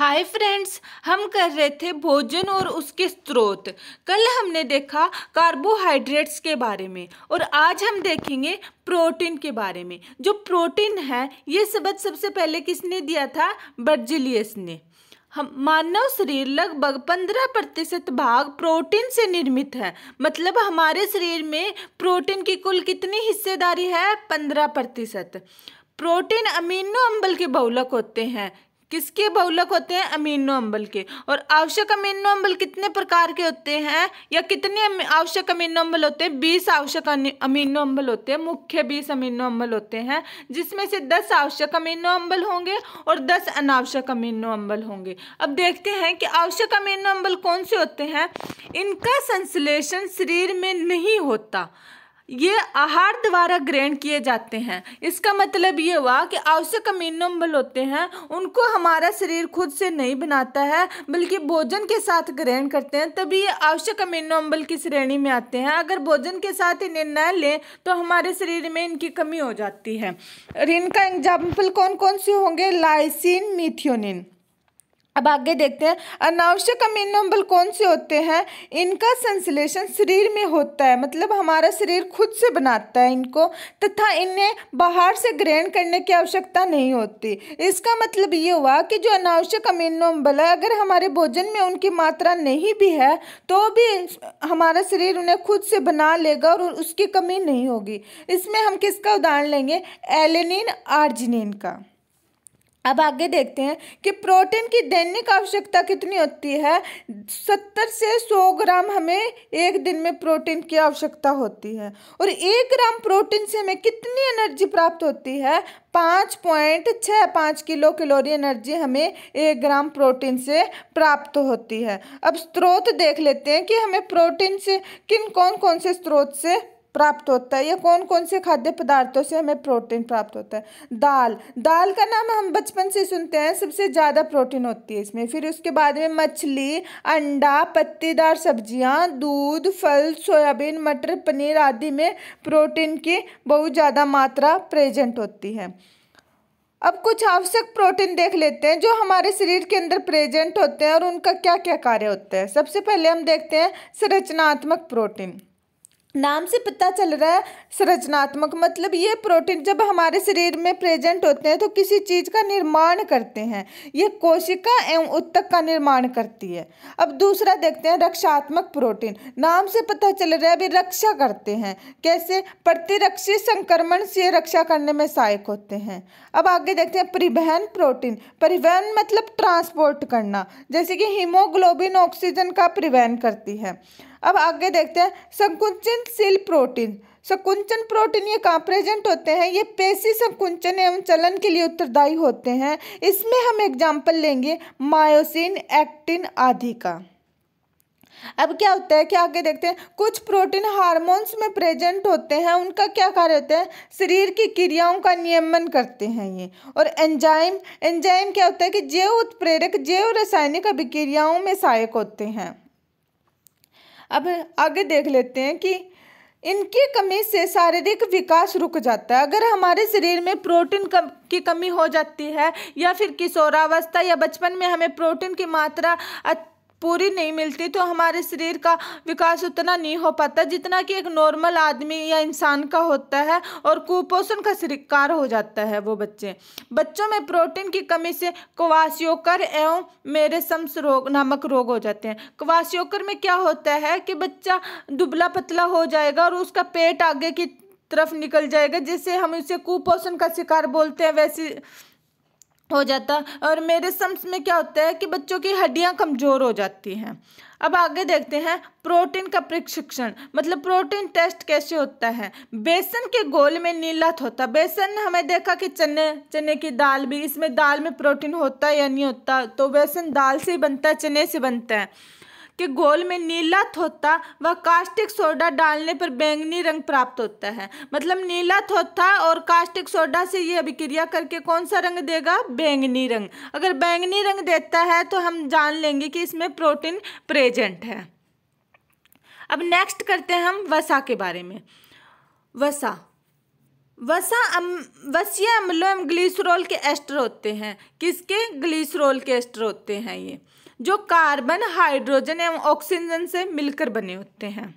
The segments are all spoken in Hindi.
हाय फ्रेंड्स हम कर रहे थे भोजन और उसके स्रोत कल हमने देखा कार्बोहाइड्रेट्स के बारे में और आज हम देखेंगे प्रोटीन के बारे में जो प्रोटीन है ये सबक सबसे पहले किसने दिया था बर्जिलियस ने हम मानव शरीर लगभग पंद्रह प्रतिशत भाग प्रोटीन से निर्मित है मतलब हमारे शरीर में प्रोटीन की कुल कितनी हिस्सेदारी है पंद्रह प्रतिशत प्रोटीन अमीनो अम्बल के बहुलक होते हैं किसके बहुलक होते हैं अमीनो अम्बल के और आवश्यक अमीनो अम्बल कितने प्रकार के होते हैं या कितने आवश्यक अमीनो अम्बल होते हैं बीस आवश्यक अमीनो अम्बल होते हैं मुख्य बीस अमीनो अम्बल होते हैं जिसमें से दस आवश्यक अमीनो अम्बल होंगे और दस अनावश्यक अमीनो अम्बल होंगे अब देखते हैं कि आवश्यक अमीनो अम्बल कौन से होते हैं इनका संश्लेषण शरीर में नहीं होता ये आहार द्वारा ग्रहण किए जाते हैं इसका मतलब ये हुआ कि आवश्यक अमीनो अम्ल होते हैं उनको हमारा शरीर खुद से नहीं बनाता है बल्कि भोजन के साथ ग्रहण करते हैं तभी ये आवश्यक अमीनो की श्रेणी में आते हैं अगर भोजन के साथ इन्हें न लें तो हमारे शरीर में इनकी कमी हो जाती है और इनका एग्जाम्पल कौन कौन से होंगे लाइसिन मिथियोनिन अब आगे देखते हैं अनावश्यक अमीनो अम्ल कौन से होते हैं इनका संश्लेषण शरीर में होता है मतलब हमारा शरीर खुद से बनाता है इनको तथा इन्हें बाहर से ग्रहण करने की आवश्यकता नहीं होती इसका मतलब ये हुआ कि जो अनावश्यक अमीनो अम्बल है अगर हमारे भोजन में उनकी मात्रा नहीं भी है तो भी हमारा शरीर उन्हें खुद से बना लेगा और उसकी कमी नहीं होगी इसमें हम किसका उदाहरण लेंगे एलिनिन आर्जिनिन का अब आगे देखते हैं कि प्रोटीन की दैनिक आवश्यकता कितनी होती है सत्तर से सौ ग्राम हमें एक दिन में प्रोटीन की आवश्यकता होती है और एक ग्राम प्रोटीन से हमें कितनी एनर्जी प्राप्त होती है पाँच पॉइंट छः पाँच किलो कैलोरी एनर्जी हमें एक ग्राम प्रोटीन से प्राप्त होती है अब स्रोत देख लेते हैं कि हमें प्रोटीन से किन कौन कौन से स्रोत से प्राप्त होता है या कौन कौन से खाद्य पदार्थों से हमें प्रोटीन प्राप्त होता है दाल दाल का नाम हम बचपन से सुनते हैं सबसे ज़्यादा प्रोटीन होती है इसमें फिर उसके बाद में मछली अंडा पत्तीदार सब्जियां दूध फल सोयाबीन मटर पनीर आदि में प्रोटीन की बहुत ज़्यादा मात्रा प्रेजेंट होती है अब कुछ आवश्यक प्रोटीन देख लेते हैं जो हमारे शरीर के अंदर प्रेजेंट होते हैं और उनका क्या क्या कार्य होता है सबसे पहले हम देखते हैं संरचनात्मक प्रोटीन नाम से पता चल रहा है संरचनात्मक मतलब ये प्रोटीन जब हमारे शरीर में प्रेजेंट होते हैं तो किसी चीज़ का निर्माण करते हैं ये कोशिका एवं उत्तक का निर्माण करती है अब दूसरा देखते हैं रक्षात्मक प्रोटीन नाम से पता चल रहा है भी रक्षा करते हैं कैसे प्रतिरक्षी संक्रमण से रक्षा करने में सहायक होते हैं अब आगे देखते हैं परिवहन प्रोटीन परिवहन मतलब ट्रांसपोर्ट करना जैसे कि हीमोग्लोबिन ऑक्सीजन का परिवहन करती है अब आगे देखते हैं संकुंचनशील प्रोटीन संकुंचन प्रोटीन ये कहाँ प्रेजेंट होते हैं ये पेशी संकुंचन एवं चलन के लिए उत्तरदायी होते हैं इसमें हम एग्जाम्पल लेंगे मायोसिन एक्टिन आदि का अब क्या होता है कि आगे देखते हैं कुछ प्रोटीन हार्मोन्स में प्रेजेंट होते हैं उनका क्या कार्य होता है शरीर की क्रियाओं का नियमन करते हैं ये और एंजाइम एंजाइम क्या होता है कि जैव उत्प्रेरक जैव रासायनिक अभिक्रियाओं में सहायक होते हैं अब आगे देख लेते हैं कि इनकी कमी से शारीरिक विकास रुक जाता है अगर हमारे शरीर में प्रोटीन कम की कमी हो जाती है या फिर किशोरावस्था या बचपन में हमें प्रोटीन की मात्रा पूरी नहीं मिलती तो हमारे शरीर का विकास उतना नहीं हो पाता जितना कि एक नॉर्मल आदमी या इंसान का होता है और कुपोषण का शिकार हो जाता है वो बच्चे बच्चों में प्रोटीन की कमी से क्वासियोकर एवं मेरे सम्स रोग नामक रोग हो जाते हैं क्वासियोकर में क्या होता है कि बच्चा दुबला पतला हो जाएगा और उसका पेट आगे की तरफ निकल जाएगा जिससे हम उसे कुपोषण का शिकार बोलते हैं वैसे हो जाता और मेरे सम्स में क्या होता है कि बच्चों की हड्डियां कमज़ोर हो जाती हैं अब आगे देखते हैं प्रोटीन का प्रशिक्षण मतलब प्रोटीन टेस्ट कैसे होता है बेसन के गोल में नीला थोता बेसन हमें देखा कि चने चने की दाल भी इसमें दाल में प्रोटीन होता है या नहीं होता तो बेसन दाल से बनता है चने से बनता है के घोल में नीला थोथा व कास्टिक सोडा डालने पर बैंगनी रंग प्राप्त होता है मतलब नीला थोथा और कास्टिक सोडा से ये अभिक्रिया करके कौन सा रंग देगा बैंगनी रंग अगर बैंगनी रंग देता है तो हम जान लेंगे कि इसमें प्रोटीन प्रेजेंट है अब नेक्स्ट करते हैं हम वसा के बारे में वसा वसा अम वसिया अम्लो एम ग्लिसरोल के एस्टर होते हैं किसके ग्लिसरोल के एस्टर होते हैं ये जो कार्बन हाइड्रोजन एवं ऑक्सीजन से मिलकर बने होते हैं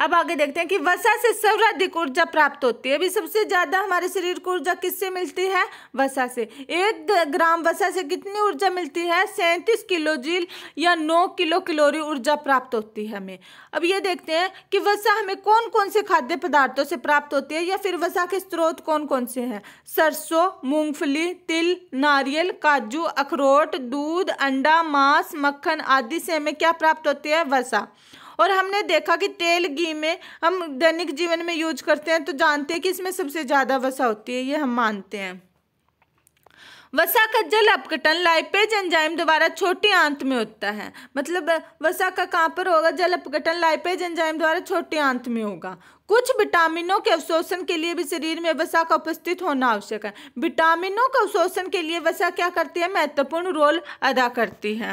अब आगे देखते हैं कि वसा से सर्वाधिक ऊर्जा प्राप्त होती है अभी सबसे ज़्यादा हमारे शरीर को ऊर्जा किससे मिलती है वसा से एक ग्राम वसा से कितनी ऊर्जा मिलती है सैंतीस किलो जील या नौ किलो किलोरी ऊर्जा प्राप्त होती है हमें अब ये देखते हैं कि वसा हमें कौन कौन से खाद्य पदार्थों से प्राप्त होती है या फिर वसा के स्रोत कौन कौन से हैं सरसों मूंगफली तिल नारियल काजू अखरोट दूध अंडा मांस मक्खन आदि से हमें क्या प्राप्त होती है वसा और हमने देखा कि तेल घी में हम दैनिक जीवन में यूज करते हैं तो जानते हैं कि इसमें सबसे ज़्यादा वसा होती है ये हम मानते हैं वसा का जल अपघटन लाइपेज एंजाइम द्वारा छोटी आंत में होता है मतलब वसा का कहाँ पर होगा जल अपघटन लाइपेज एंजाइम द्वारा छोटी आंत में होगा कुछ विटामिनों के अवशोषण के लिए भी शरीर में वसा का उपस्थित होना आवश्यक है विटामिनों का अवशोषण के लिए वसा क्या करती है महत्वपूर्ण रोल अदा करती है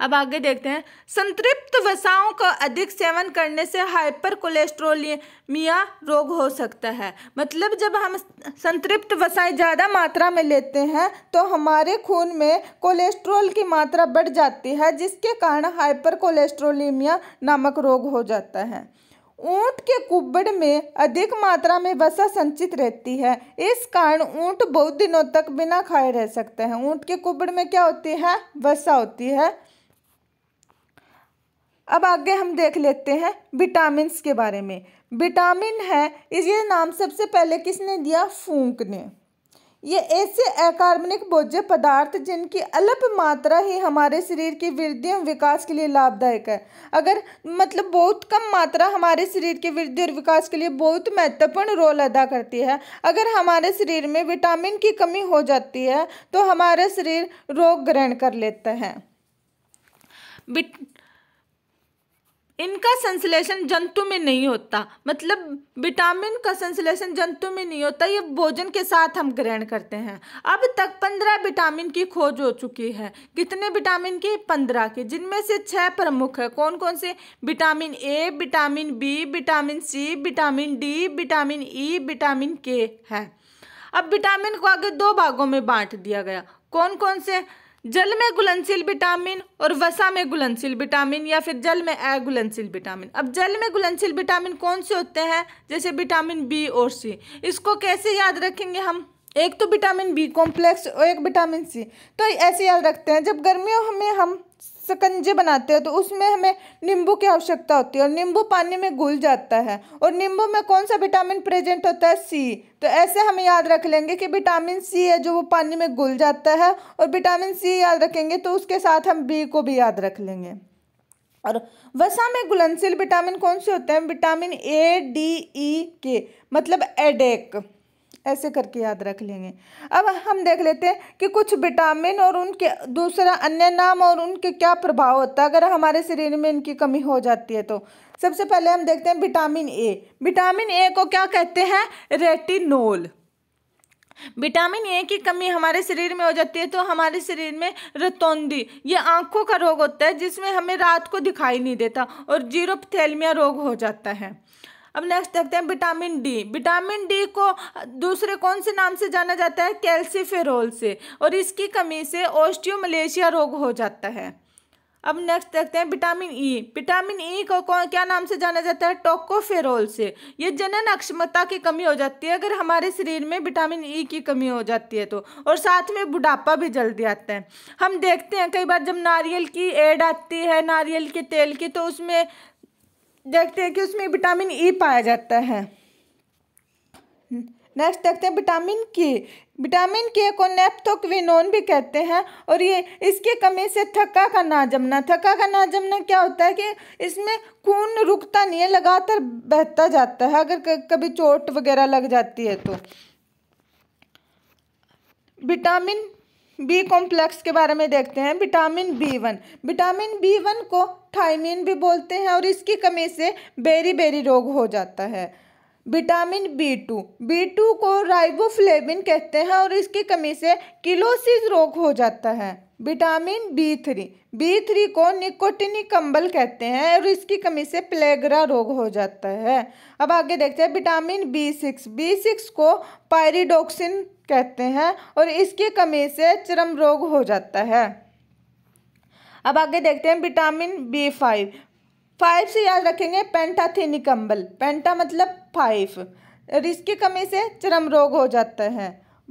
अब आगे देखते हैं संतृप्त वसाओं का अधिक सेवन करने से हाइपर कोलेस्ट्रोलिमिया रोग हो सकता है मतलब जब हम संतृप्त वसाएं ज़्यादा मात्रा में लेते हैं तो हमारे खून में कोलेस्ट्रोल की मात्रा बढ़ जाती है जिसके कारण हाइपर कोलेस्ट्रोलिमिया नामक रोग हो जाता है ऊंट के कुबड़ में अधिक मात्रा में वसा संचित रहती है इस कारण ऊंट बहुत दिनों तक बिना खाए रह सकते हैं ऊंट के कुबड़ में क्या होती है वसा होती है अब आगे हम देख लेते हैं विटामिन के बारे में विटामिन है ये नाम सबसे पहले किसने दिया फूंक ने ये ऐसे अकार्बनिक भोज्य पदार्थ जिनकी अल्प मात्रा ही हमारे शरीर की वृद्धि और विकास के लिए लाभदायक है अगर मतलब बहुत कम मात्रा हमारे शरीर की वृद्धि और विकास के लिए बहुत महत्वपूर्ण रोल अदा करती है अगर हमारे शरीर में विटामिन की कमी हो जाती है तो हमारा शरीर रोग ग्रहण कर लेता है इनका संश्लेषण जंतु में नहीं होता मतलब विटामिन का संश्लेषण जंतु में नहीं होता ये भोजन के साथ हम ग्रहण करते हैं अब तक पंद्रह विटामिन की खोज हो चुकी है कितने विटामिन की पंद्रह की जिनमें से छः प्रमुख है कौन कौन से vitamin A vitamin B vitamin C vitamin D vitamin E vitamin K है अब विटामिन को आगे दो भागों में बांट दिया गया कौन कौन से जल में घुलनशील विटामिन और वसा में घुलनशील विटामिन या फिर जल में अघुलनशील विटामिन अब जल में घुलनशील विटामिन कौन से होते हैं जैसे विटामिन बी और सी इसको कैसे याद रखेंगे हम एक तो विटामिन बी कॉम्प्लेक्स और एक विटामिन सी तो ऐसे याद रखते हैं जब गर्मियों में हम सकंजे बनाते हैं तो उसमें हमें नींबू की आवश्यकता होती है और नींबू पानी में घुल जाता है और नींबू में कौन सा विटामिन प्रेजेंट होता है सी तो ऐसे हम याद रख लेंगे कि विटामिन सी है जो वो पानी में घुल जाता है और विटामिन सी याद रखेंगे तो उसके साथ हम बी को भी याद रख लेंगे और वसा में घुलनशील विटामिन कौन से होते हैं विटामिन ए डी ई के मतलब एडेक ऐसे करके याद रख लेंगे अब हम देख लेते हैं कि कुछ विटामिन और उनके दूसरा अन्य नाम और उनके क्या प्रभाव होता है अगर हमारे शरीर में इनकी कमी हो जाती है तो सबसे पहले हम देखते हैं विटामिन ए विटामिन ए को क्या कहते हैं रेटिनोल विटामिन ए की कमी हमारे शरीर में हो जाती है तो हमारे शरीर में रतौंदी ये आंखों का रोग होता है जिसमें हमें रात को दिखाई नहीं देता और जीरोपथेलमिया रोग हो जाता है अब नेक्स्ट देखते हैं विटामिन डी विटामिन डी को दूसरे कौन से नाम से जाना जाता है कैल्सीफेरोल से और इसकी कमी से ओस्टियोमलेशिया रोग हो जाता है अब नेक्स्ट देखते हैं विटामिन ई विटामिन ई को कौन क्या नाम से जाना जाता है टोकोफेरोल से ये जनन अक्षमता की कमी हो जाती है अगर हमारे शरीर में विटामिन ई e की कमी हो जाती है तो और साथ में बुढ़ापा भी जल्दी आता है हम देखते हैं कई बार जब नारियल की एड आती है नारियल के तेल की तो उसमें देखते हैं कि उसमें विटामिन ई e पाया जाता है नेक्स्ट देखते हैं विटामिन के विटामिन के को नेप्थोक्विनोन भी कहते हैं और ये इसके कमी से थका का ना जमना थका का ना जमना क्या होता है कि इसमें खून रुकता नहीं है लगातार बहता जाता है अगर कभी चोट वगैरह लग जाती है तो विटामिन बी कॉम्प्लेक्स के बारे में देखते हैं vitamin B one vitamin B one को थाइमिन भी बोलते हैं और इसकी कमी से बेरी बेरी रोग हो जाता है vitamin B two B two को राइबोफ्लेबिन कहते हैं और इसकी कमी से किलोसिस रोग हो जाता है vitamin B three B three को निकोटिनी कंबल कहते हैं और इसकी कमी से प्लेगरा रोग हो जाता है अब आगे देखते हैं vitamin B six B six को पायरिडोक्सिन कहते हैं और इसकी कमी से चरम रोग हो जाता है अब आगे देखते हैं विटामिन बी फाइव फाइव से याद रखेंगे पेंटाथीनिक अम्बल पेंटा मतलब फाइव और इसकी कमी से चरम रोग हो जाता है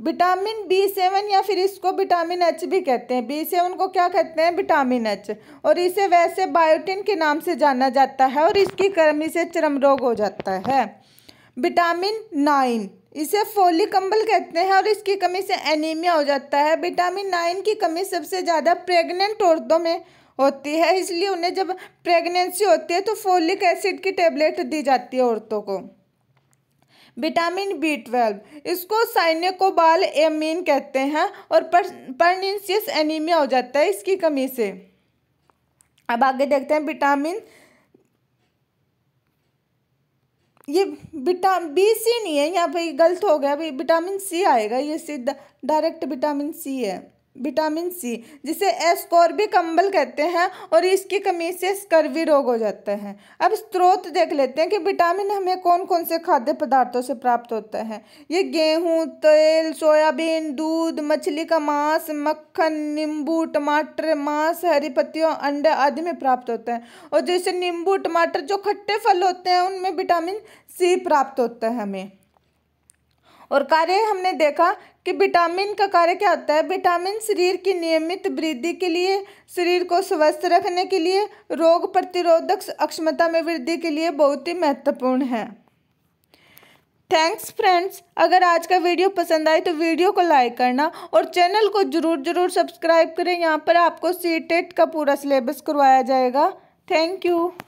विटामिन बी सेवन या फिर इसको विटामिन एच भी कहते हैं बी सेवन को क्या कहते हैं विटामिन एच और इसे वैसे बायोटिन के नाम से जाना जाता है और इसकी कमी से चरम रोग हो जाता है विटामिन नाइन इसे फोलिक अम्बल कहते हैं और इसकी कमी से एनीमिया हो जाता है विटामिन नाइन की कमी सबसे ज़्यादा प्रेग्नेंट औरतों में होती है इसलिए उन्हें जब प्रेगनेंसी होती है तो फोलिक एसिड की टेबलेट दी जाती है औरतों को विटामिन बी ट्वेल्व इसको साइनेकोबाल एमिन कहते हैं और परनिशियस एनीमिया हो जाता है इसकी कमी से अब आगे देखते हैं विटामिन ये विटाम बी सी नहीं है यहाँ पे गलत हो गया भाई विटामिन सी आएगा ये सीधा डायरेक्ट विटामिन सी है विटामिन सी जिसे एस्कॉर्बिक कम्बल कहते हैं और इसकी कमी से स्कर्वी रोग हो जाते हैं अब स्रोत देख लेते हैं कि विटामिन हमें कौन कौन से खाद्य पदार्थों से प्राप्त होता है ये गेहूँ तेल सोयाबीन दूध मछली का मांस मक्खन नींबू टमाटर मांस हरी पत्तियों अंडे आदि में प्राप्त होता है और जैसे नींबू टमाटर जो खट्टे फल होते हैं उनमें विटामिन सी प्राप्त होता है हमें और कार्य हमने देखा कि विटामिन का कार्य क्या होता है विटामिन शरीर की नियमित वृद्धि के लिए शरीर को स्वस्थ रखने के लिए रोग प्रतिरोधक अक्षमता में वृद्धि के लिए बहुत ही महत्वपूर्ण है थैंक्स फ्रेंड्स अगर आज का वीडियो पसंद आए तो वीडियो को लाइक करना और चैनल को ज़रूर ज़रूर सब्सक्राइब करें यहाँ पर आपको सी टेट e का पूरा सिलेबस करवाया जाएगा थैंक यू